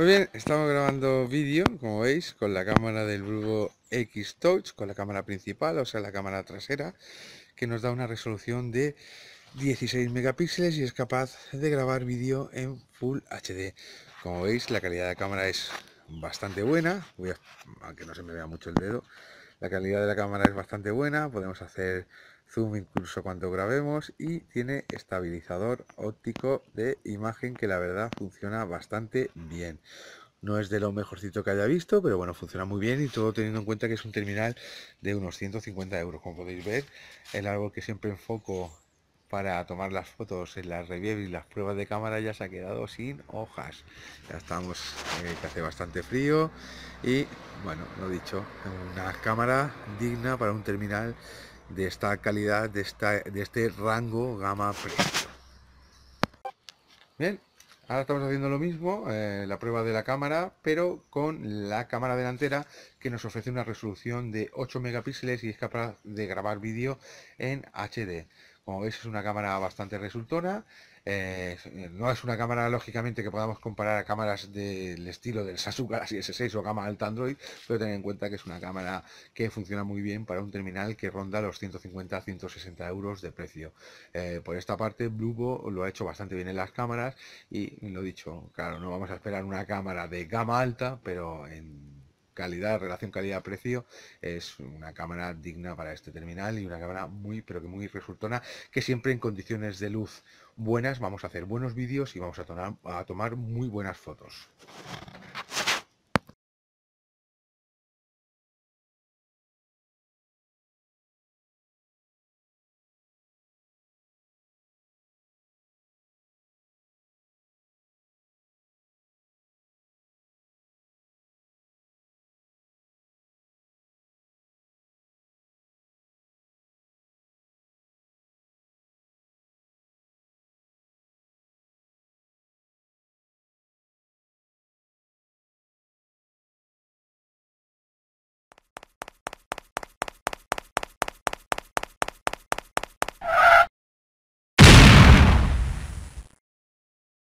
Muy pues bien, estamos grabando vídeo, como veis, con la cámara del Brubo X Touch, con la cámara principal, o sea, la cámara trasera, que nos da una resolución de 16 megapíxeles y es capaz de grabar vídeo en Full HD. Como veis, la calidad de la cámara es bastante buena, voy aunque no se me vea mucho el dedo, la calidad de la cámara es bastante buena, podemos hacer zoom incluso cuando grabemos y tiene estabilizador óptico de imagen que la verdad funciona bastante bien. No es de lo mejorcito que haya visto, pero bueno, funciona muy bien y todo teniendo en cuenta que es un terminal de unos 150 euros. Como podéis ver, el árbol que siempre enfoco para tomar las fotos en las reviews y las pruebas de cámara ya se ha quedado sin hojas. Ya estamos, eh, hace bastante frío y bueno, lo dicho, una cámara digna para un terminal de esta calidad, de, este rango gama precio. Bien, ahora estamos haciendo lo mismo, eh, la prueba de la cámara, pero con la cámara delantera que nos ofrece una resolución de 8 megapíxeles y es capaz de grabar vídeo en HD. Como veis es una cámara bastante resultona. Eh, eh, no es una cámara lógicamente que podamos comparar a cámaras del estilo del Samsung Galaxy S6 o gama alta Android, pero ten en cuenta que es una cámara que funciona muy bien para un terminal que ronda los 150-160 euros de precio. Eh, por esta parte, Bluebo lo ha hecho bastante bien en las cámaras y lo dicho, claro, no vamos a esperar una cámara de gama alta, pero en calidad, relación calidad-precio, es una cámara digna para este terminal y una cámara muy, pero que muy resultona, que siempre en condiciones de luz buenas vamos a hacer buenos vídeos y vamos a, tomar, a tomar muy buenas fotos.